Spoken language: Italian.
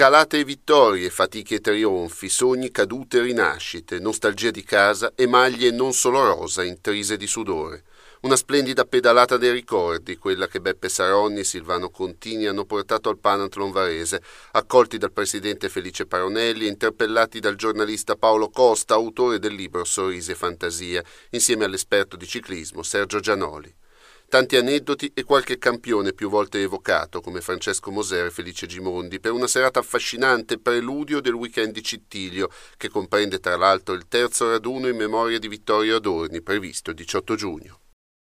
Scalate e vittorie, fatiche e trionfi, sogni cadute e rinascite, nostalgia di casa e maglie non solo rosa intrise di sudore. Una splendida pedalata dei ricordi, quella che Beppe Saronni e Silvano Contini hanno portato al Panathlon Varese, accolti dal presidente Felice Paronelli e interpellati dal giornalista Paolo Costa, autore del libro Sorrisi e Fantasia, insieme all'esperto di ciclismo Sergio Gianoli tanti aneddoti e qualche campione più volte evocato, come Francesco Moser e Felice Gimondi, per una serata affascinante preludio del weekend di Cittilio, che comprende tra l'altro il terzo raduno in memoria di Vittorio Adorni, previsto il 18 giugno.